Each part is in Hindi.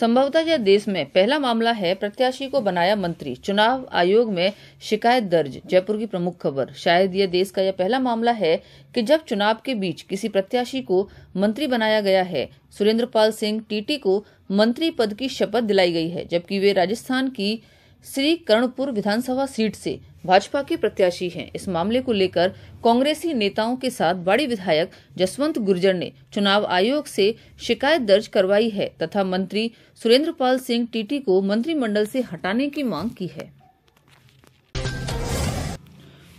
संभवतः यह देश में पहला मामला है प्रत्याशी को बनाया मंत्री चुनाव आयोग में शिकायत दर्ज जयपुर की प्रमुख खबर शायद यह देश का यह पहला मामला है कि जब चुनाव के बीच किसी प्रत्याशी को मंत्री बनाया गया है सुरेंद्र पाल सिंह टीटी को मंत्री पद की शपथ दिलाई गई है जबकि वे राजस्थान की श्री कर्णपुर विधानसभा सीट से भाजपा के प्रत्याशी हैं इस मामले को लेकर कांग्रेसी नेताओं के साथ बाड़ी विधायक जसवंत गुर्जर ने चुनाव आयोग से शिकायत दर्ज करवाई है तथा मंत्री सुरेंद्र पाल सिंह टीटी को मंत्रिमंडल से हटाने की मांग की है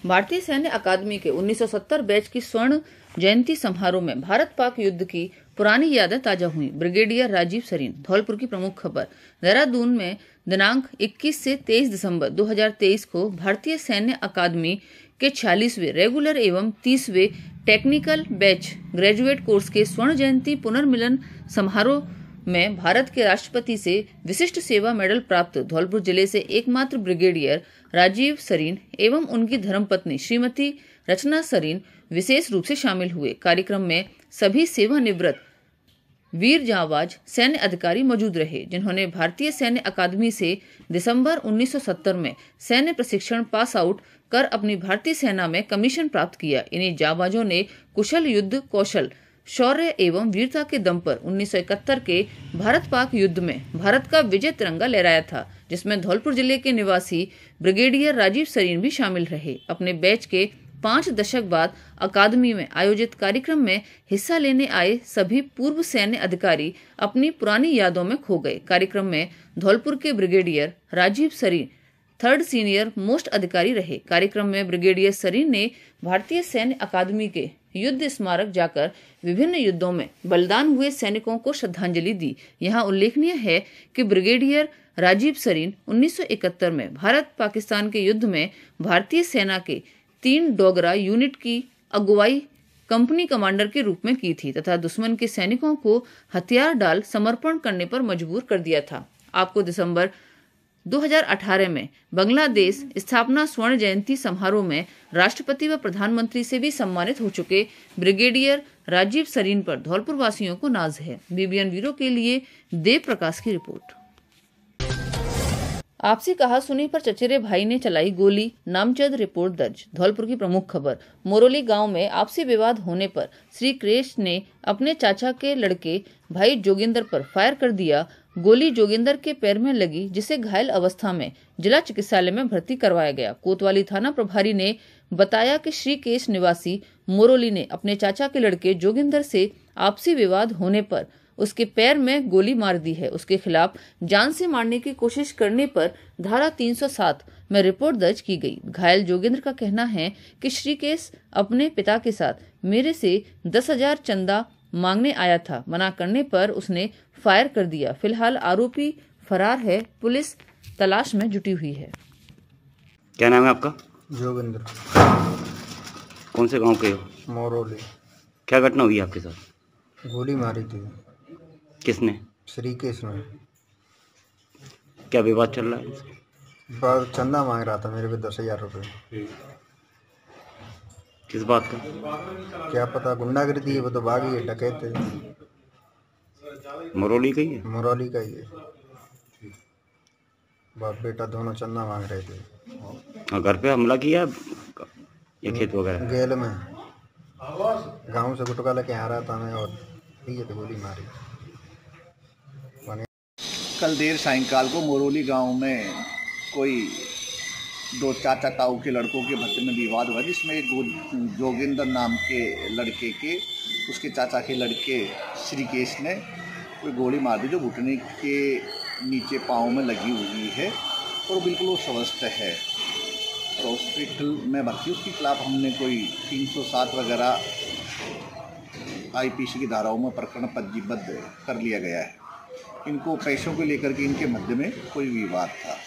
भारतीय सैन्य अकादमी के 1970 बैच की स्वर्ण जयंती समारोह में भारत पाक युद्ध की पुरानी यादें ताजा हुई ब्रिगेडियर राजीव सरीन धौलपुर की प्रमुख खबर देहरादून में दिनांक 21 से 23 दिसंबर 2023 को भारतीय सैन्य अकादमी के छियालीसवे रेगुलर एवं तीसवे टेक्निकल बैच ग्रेजुएट कोर्स के स्वर्ण जयंती पुनर्मिलन समारोह में भारत के राष्ट्रपति से विशिष्ट सेवा मेडल प्राप्त धौलपुर जिले से एकमात्र ब्रिगेडियर राजीव सरीन एवं उनकी धर्मपत्नी श्रीमती रचना सरीन विशेष रूप से शामिल हुए कार्यक्रम में सभी सेवानिवृत्त वीर जावाज सैन्य अधिकारी मौजूद रहे जिन्होंने भारतीय सैन्य अकादमी से दिसंबर 1970 में सैन्य प्रशिक्षण पास आउट कर अपनी भारतीय सेना में कमीशन प्राप्त किया इन्हीं जाबाजों ने कुशल युद्ध कौशल शौर्य एवं वीरता के दम पर 1971 के भारत पाक युद्ध में भारत का विजय तिरंगा लहराया था जिसमें धौलपुर जिले के निवासी ब्रिगेडियर राजीव सरीन भी शामिल रहे अपने बैच के पाँच दशक बाद अकादमी में आयोजित कार्यक्रम में हिस्सा लेने आए सभी पूर्व सैन्य अधिकारी अपनी पुरानी यादों में खो गए कार्यक्रम में धौलपुर के brigadier Rajeev Sareen third senior most अधिकारी रहे कार्यक्रम में ब्रिगेडियर सरीन ने भारतीय सैन्य अकादमी के युद्ध स्मारक जाकर विभिन्न युद्धों में बलिदान हुए सैनिकों को श्रद्धांजलि दी यहाँ उल्लेखनीय है कि ब्रिगेडियर राजीव सरीन 1971 में भारत पाकिस्तान के युद्ध में भारतीय सेना के तीन डोगरा यूनिट की अगुवाई कंपनी कमांडर के रूप में की थी तथा दुश्मन के सैनिकों को हथियार डाल समर्पण करने पर मजबूर कर दिया था आपको दिसंबर 2018 में बांग्लादेश स्थापना स्वर्ण जयंती समारोह में राष्ट्रपति व प्रधानमंत्री से भी सम्मानित हो चुके ब्रिगेडियर राजीव सरीन पर धौलपुर वासियों को नाज है बीबीएन ब्यूरो के लिए देव प्रकाश की रिपोर्ट आपसी कहा सुनी पर चचेरे भाई ने चलाई गोली नामचंद रिपोर्ट दर्ज धौलपुर की प्रमुख खबर मोरोली गांव में आपसी विवाद होने पर श्री क्रेश ने अपने चाचा के लड़के भाई जोगिंदर पर फायर कर दिया गोली जोगिंदर के पैर में लगी जिसे घायल अवस्था में जिला चिकित्सालय में भर्ती करवाया गया कोतवाली थाना प्रभारी ने बताया कि श्री केश निवासी मोरोली ने अपने चाचा के लड़के जोगिंदर से आपसी विवाद होने पर उसके पैर में गोली मार दी है उसके खिलाफ जान से मारने की कोशिश करने पर धारा 307 में रिपोर्ट दर्ज की गई घायल जोगेंद्र का कहना है कि श्रीकेश अपने पिता के साथ मेरे से दस हजार चंदा मांगने आया था मना करने पर उसने फायर कर दिया फिलहाल आरोपी फरार है पुलिस तलाश में जुटी हुई है क्या नाम है आपका जोगेंद्र कौन से गांव के हो क्या घटना हुई आपके साथ गोली मारी थी किसने श्री कृष्ण क्या विवाद चल रहा है बार चंदा मांग रहा था मेरे पे दस हजार रुपये किस बात का क्या पता गुंडागिरी थी वो तो भागी है डकैत है मुरौली का ही है मुरौली का ही है बाप बेटा दोनों चंदा मांग रहे थे घर पे हमला किया ये खेत वगैरह गेल में गांव से गुटका लेके आ रहा था मैं और ठीक है तो गोली मारी कल देर सायंकाल को मोरोली गांव में कोई दो चाचा ताऊ के लड़कों के भत्ते में विवाद हुआ जिसमें एक जोगिंदर नाम के लड़के के उसके चाचा के लड़के श्रीकेश ने कोई गोली मार दी जो घुटने के नीचे पाँव में लगी हुई है और बिल्कुल वो स्वस्थ है और हॉस्पिटल में भर्ती उसके खिलाफ़ हमने कोई 307 वगैरह आईपीसी की धाराओं में प्रकरण पंजीबद्ध कर लिया गया है इनको पैसों को लेकर के इनके मध्य में कोई विवाद था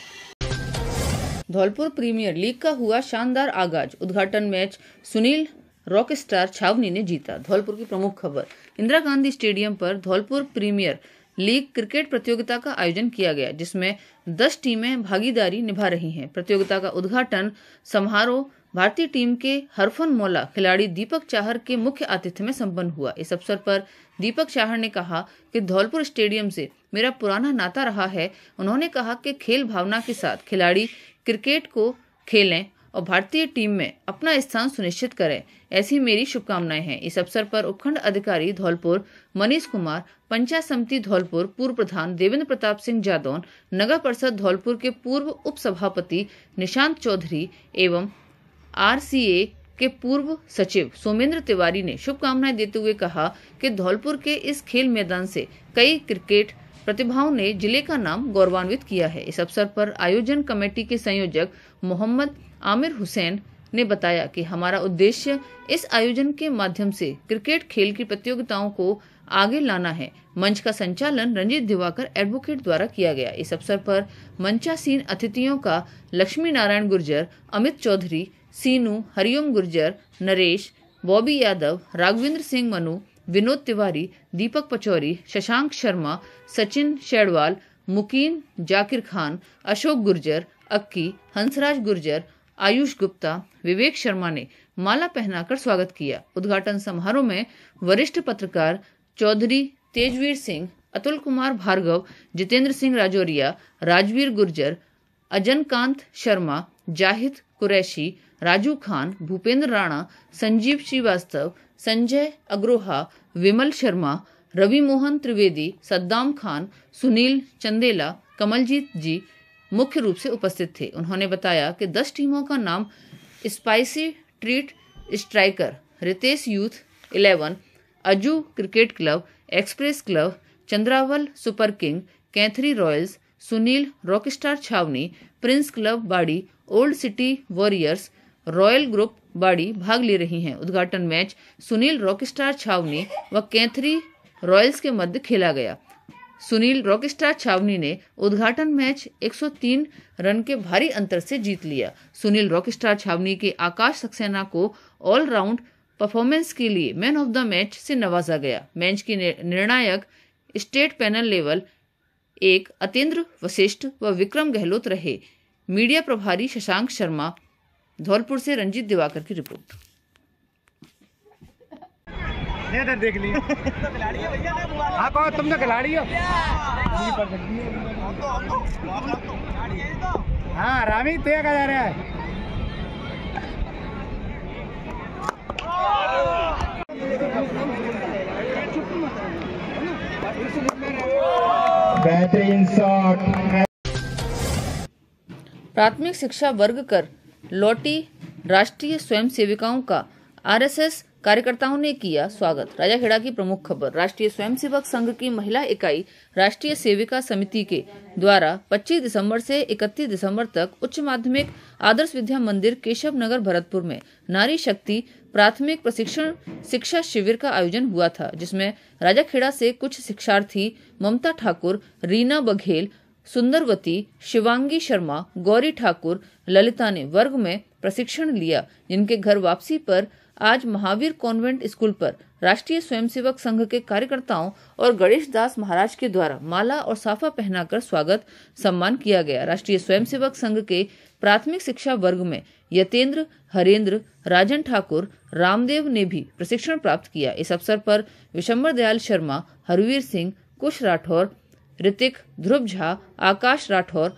धौलपुर प्रीमियर लीग का हुआ शानदार आगाज उद्घाटन मैच सुनील रॉक स्टार छावनी ने जीता धौलपुर की प्रमुख खबर इंदिरा गांधी स्टेडियम पर धौलपुर प्रीमियर लीग क्रिकेट प्रतियोगिता का आयोजन किया गया जिसमें 10 टीमें भागीदारी निभा रही हैं प्रतियोगिता का उद्घाटन समारोह भारतीय टीम के हरफन मौला खिलाड़ी दीपक चाहर के मुख्य आतिथ्य में संपन्न हुआ इस अवसर पर दीपक चाहर ने कहा कि धौलपुर स्टेडियम से मेरा पुराना नाता रहा है उन्होंने कहा कि खेल भावना के साथ खिलाड़ी क्रिकेट को खेलें और भारतीय टीम में अपना स्थान सुनिश्चित करें ऐसी मेरी शुभकामनाएं हैं इस अवसर पर उपखंड अधिकारी धौलपुर मनीष कुमार पंचायत समिति धौलपुर पूर्व प्रधान देवेंद्र प्रताप सिंह जादौन नगर परिषद धौलपुर के पूर्व उप सभापति निशांत चौधरी एवं आरसीए के पूर्व सचिव सोमेंद्र तिवारी ने शुभकामनाएं देते हुए कहा कि धौलपुर के इस खेल मैदान से कई क्रिकेट प्रतिभाओं ने जिले का नाम गौरवान्वित किया है इस अवसर पर आयोजन कमेटी के संयोजक मोहम्मद आमिर हुसैन ने बताया कि हमारा उद्देश्य इस आयोजन के माध्यम से क्रिकेट खेल की प्रतियोगिताओं को आगे लाना है मंच का संचालन रंजीत दिवाकर एडवोकेट द्वारा किया गया इस अवसर पर मंचासीन अतिथियों का लक्ष्मी नारायण गुर्जर अमित चौधरी सीनू हरिओम गुर्जर नरेश बॉबी यादव राघवेंद्र सिंह मनु विनोद तिवारी दीपक पचौरी शशांक शर्मा सचिन शेड़वाल मुकीन जाकिर खान अशोक गुर्जर अक्की हंसराज गुर्जर आयुष गुप्ता विवेक शर्मा ने माला पहनाकर स्वागत किया उद्घाटन समारोह में वरिष्ठ पत्रकार चौधरी तेजवीर सिंह अतुल कुमार भार्गव जितेंद्र सिंह राजौरिया राजवीर गुर्जर अजनकांत शर्मा जाहिद कुरैशी राजू खान भूपेंद्र राणा संजीव श्रीवास्तव संजय अग्रोहा विमल शर्मा रवि मोहन त्रिवेदी सद्दाम खान सुनील चंदेला कमलजीत जी मुख्य रूप से उपस्थित थे उन्होंने बताया कि दस टीमों का नाम spicy treat striker Ritesh youth eleven Aju cricket club express club Chandrawal super king Kaithari royals Sunil rockstar Chhawani prince club Bari old city warriors royal group Bari भाग ले रही हैं उद्घाटन मैच सुनील रॉकस्टार छावनी व कैथरी रॉयल्स के मध्य खेला गया सुनील रॉकस्टार छावनी ने उद्घाटन मैच 103 रन के भारी अंतर से जीत लिया सुनील रॉकस्टार छावनी के आकाश सक्सेना को ऑलराउंड परफॉर्मेंस के लिए मैन ऑफ द मैच से नवाजा गया मैच की निर्णायक स्टेट पैनल लेवल एक अतेंद्र वशिष्ठ व विक्रम गहलोत रहे मीडिया प्रभारी शशांक शर्मा धौलपुर से रंजीत दिवाकर की रिपोर्ट देख ली आप तुम तो खिलाड़ी हो हाँ रामी तुझे कहा जा रहा है बेहतरीन प्राथमिक शिक्षा वर्ग कर लौटी राष्ट्रीय स्वयं सेविकाओं का आर कार्यकर्ताओं ने किया स्वागत राजाखेड़ा की प्रमुख खबर राष्ट्रीय स्वयंसेवक संघ की महिला इकाई राष्ट्रीय सेविका समिति के द्वारा 25 दिसंबर से 31 दिसंबर तक उच्च माध्यमिक आदर्श विद्या मंदिर केशव नगर भरतपुर में नारी शक्ति प्राथमिक प्रशिक्षण शिक्षा शिविर का आयोजन हुआ था जिसमें राजाखेड़ा से कुछ शिक्षार्थी ममता ठाकुर रीना बघेल सुंदरवती शिवांगी शर्मा गौरी ठाकुर ललिता ने वर्ग में प्रशिक्षण लिया जिनके घर वापसी पर आज महावीर कॉन्वेंट स्कूल पर राष्ट्रीय स्वयंसेवक संघ के कार्यकर्ताओं और गणेश दास महाराज के द्वारा माला और साफा पहनाकर स्वागत सम्मान किया गया राष्ट्रीय स्वयंसेवक संघ के प्राथमिक शिक्षा वर्ग में यतेंद्र हरेंद्र राजन ठाकुर रामदेव ने भी प्रशिक्षण प्राप्त किया इस अवसर पर विशंबर दयाल शर्मा हरवीर सिंह कुश राठौर ऋतिक ध्रुव झा आकाश राठौर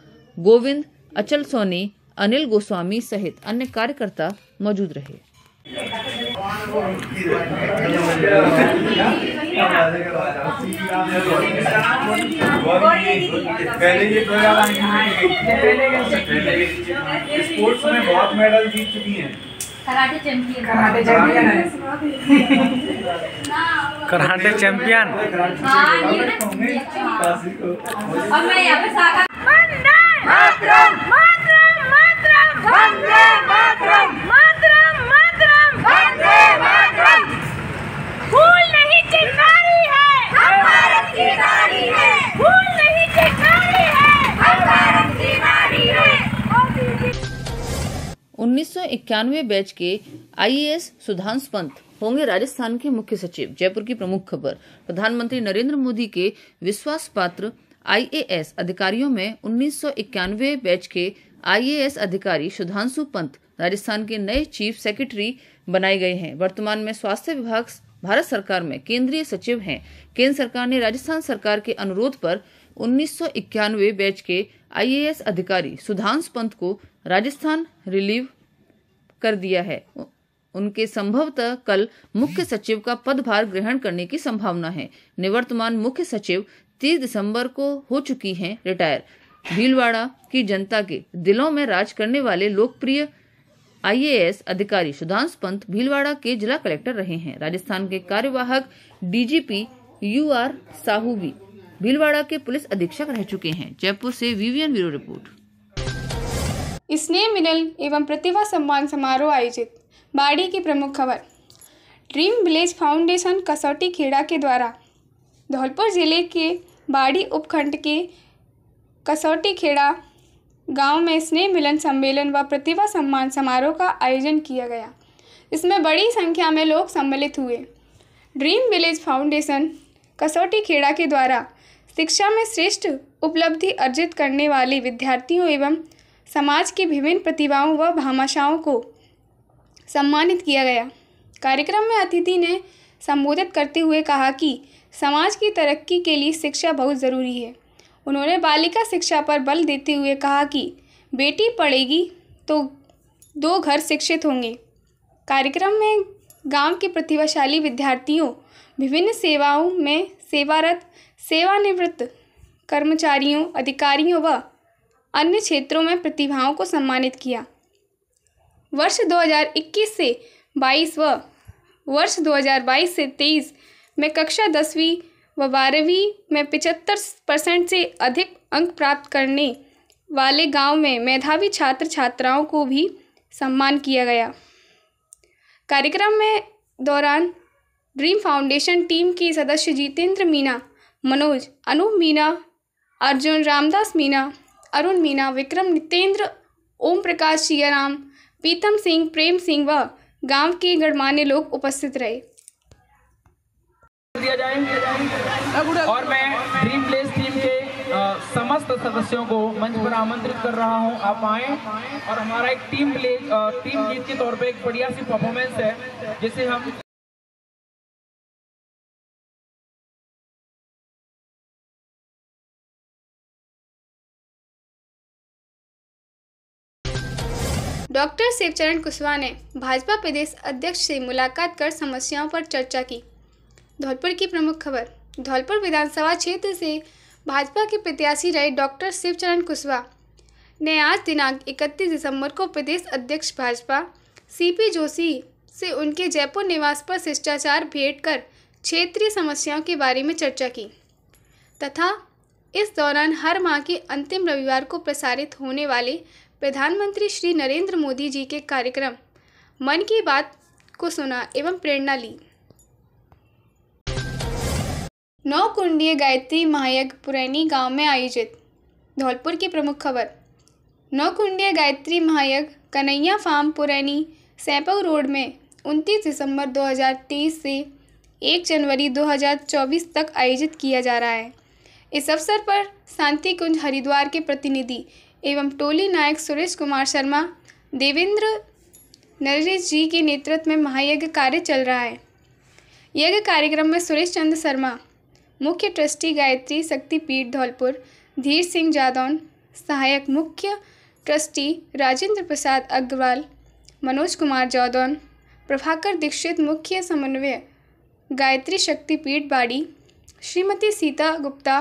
गोविंद अचल सोनी अनिल गोस्वामी सहित अन्य कार्यकर्ता मौजूद रहे पहले ये स्पोर्ट्स में बहुत मेडल जीत चुकी हैं कराटे चैंपियन कराटे चैंपियन है हाँ। कराटे चैंपियन उन्नीस सौ इक्यानवे बैच के आई ए एस बैच के आईएएस सुधांश पंत होंगे राजस्थान के मुख्य सचिव जयपुर की प्रमुख खबर प्रधानमंत्री नरेंद्र मोदी के विश्वास पात्र आईएएस अधिकारियों में उन्नीस बैच के आईएएस अधिकारी सुधांशु पंत राजस्थान के नए चीफ सेक्रेटरी बनाए गए हैं वर्तमान में स्वास्थ्य विभाग भारत सरकार में केंद्रीय सचिव हैं केंद्र सरकार ने राजस्थान सरकार के अनुरोध पर उन्नीस बैच के आईएएस अधिकारी सुधांश पंत को राजस्थान रिलीव कर दिया है उनके संभवतः कल मुख्य सचिव का पदभार ग्रहण करने की संभावना है निवर्तमान मुख्य सचिव 30 दिसंबर को हो चुकी हैं रिटायर भीलवाड़ा की जनता के दिलों में राज करने वाले लोकप्रिय आईएएस अधिकारी सुधांश पंत भीलवाड़ा के जिला कलेक्टर रहे हैं राजस्थान के कार्यवाहक डीजीपी यू आर साहू भी भीलवाड़ा के पुलिस अधीक्षक रह चुके हैं जयपुर से वीवीएन ब्यूरो रिपोर्ट स्नेह मिलन एवं प्रतिभा सम्मान समारोह आयोजित बाड़ी की प्रमुख खबर ड्रीम विलेज फाउंडेशन कसौटी खेड़ा के द्वारा धौलपुर जिले के बाड़ी उपखंड के कसौटी खेड़ा गांव में स्नेह मिलन सम्मेलन व प्रतिभा सम्मान समारोह का आयोजन किया गया इसमें बड़ी संख्या में लोग सम्मिलित हुए ड्रीम विलेज फाउंडेशन कसौटी खेड़ा के द्वारा शिक्षा में श्रेष्ठ उपलब्धि अर्जित करने वाले विद्यार्थियों एवं समाज की विभिन्न प्रतिभाओं व भामाशाओं को सम्मानित किया गया कार्यक्रम में अतिथि ने संबोधित करते हुए कहा कि समाज की तरक्की के लिए शिक्षा बहुत ज़रूरी है उन्होंने बालिका शिक्षा पर बल देते हुए कहा कि बेटी पढ़ेगी तो दो घर शिक्षित होंगे कार्यक्रम में गांव के प्रतिभाशाली विद्यार्थियों विभिन्न सेवाओं में सेवारत सेवानिवृत्त कर्मचारियों अधिकारियों व अन्य क्षेत्रों में प्रतिभाओं को सम्मानित किया वर्ष 2021 से 22 व वर्ष 2022 से 23 में कक्षा दसवीं व बारहवीं में पिचहत्तर परसेंट से अधिक अंक प्राप्त करने वाले गांव में मेधावी छात्र छात्राओं को भी सम्मान किया गया कार्यक्रम में दौरान ड्रीम फाउंडेशन टीम के सदस्य जितेंद्र मीना मनोज अनूप मीना अर्जुन रामदास मीना अरुण मीना विक्रम नितेंद्र ओम प्रकाश सियाराम पीतम सिंह प्रेम सिंह व गांव के गणमान्य लोग उपस्थित रहे दिया जाए और मैं ड्रीम प्लेस टीम के समस्त सदस्यों को मंच पर आमंत्रित कर रहा हूं आप आए और हमारा एक टीम प्ले टीम जीत के तौर पे एक बढ़िया सी परफॉर्मेंस है जिसे हम डॉक्टर शिवचरण कुशवाहा ने भाजपा प्रदेश अध्यक्ष से मुलाकात कर समस्याओं पर चर्चा की धौलपुर की प्रमुख खबर धौलपुर विधानसभा क्षेत्र से भाजपा के प्रत्याशी रहे डॉक्टर शिवचरण कुशवाहा ने आज दिनांक इकतीस दिसंबर को प्रदेश अध्यक्ष भाजपा सीपी जोशी से उनके जयपुर निवास पर शिष्टाचार भेंट कर क्षेत्रीय समस्याओं के बारे में चर्चा की तथा इस दौरान हर माह के अंतिम रविवार को प्रसारित होने वाले प्रधानमंत्री श्री नरेंद्र मोदी जी के कार्यक्रम मन की बात को सुना एवं प्रेरणा ली नौ कुंडीय गायत्री महायज्ञ पुरैनी गांव में आयोजित धौलपुर की प्रमुख खबर नौ कुंडीय गायत्री महायज्ञ कन्हैया फार्म पुरैनी सैपव रोड में 29 दिसंबर 2023 से 1 जनवरी 2024 तक आयोजित किया जा रहा है इस अवसर पर शांति कुंज हरिद्वार के प्रतिनिधि एवं टोली नायक सुरेश कुमार शर्मा देवेंद्र नरेश जी के नेतृत्व में महायज्ञ कार्य चल रहा है यज्ञ कार्यक्रम में सुरेश चंद्र शर्मा मुख्य ट्रस्टी गायत्री शक्तिपीठ धौलपुर धीर सिंह जादौन सहायक मुख्य ट्रस्टी राजेंद्र प्रसाद अग्रवाल मनोज कुमार जादौन प्रभाकर दीक्षित मुख्य समन्वय गायत्री शक्तिपीठ बाड़ी श्रीमती सीता गुप्ता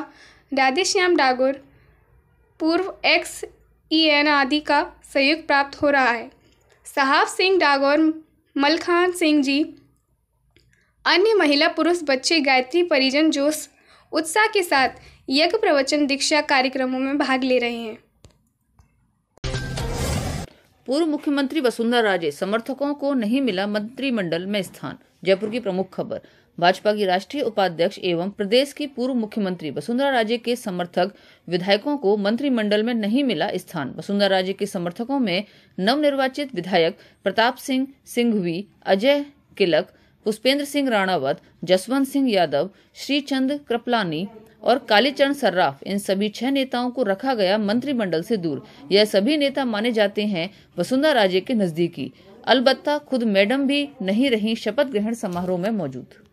राधेश्याम डागुर पूर्व एक्स ई एन आदि का सहयोग प्राप्त हो रहा है साहब सिंह डागौर मलखान सिंह जी अन्य महिला पुरुष बच्चे गायत्री परिजन जोश उत्साह के साथ यज्ञ प्रवचन दीक्षा कार्यक्रमों में भाग ले रहे हैं पूर्व मुख्यमंत्री वसुंधरा राजे समर्थकों को नहीं मिला मंत्रिमंडल में स्थान जयपुर की प्रमुख खबर भाजपा की राष्ट्रीय उपाध्यक्ष एवं प्रदेश की पूर्व मुख्यमंत्री वसुंधरा राजे के समर्थक विधायकों को मंत्रिमंडल में नहीं मिला स्थान वसुंधरा राजे के समर्थकों में नवनिर्वाचित विधायक प्रताप सिंह सिंघवी अजय किलक पुष्पेंद्र सिंह राणावत जसवंत सिंह यादव श्रीचंद कृपलानी और कालीचरण सर्राफ इन सभी छह नेताओं को रखा गया मंत्रिमंडल से दूर यह सभी नेता माने जाते हैं वसुंधरा राजे के नजदीकी अलबत्ता खुद मैडम भी नहीं रही शपथ ग्रहण समारोह में मौजूद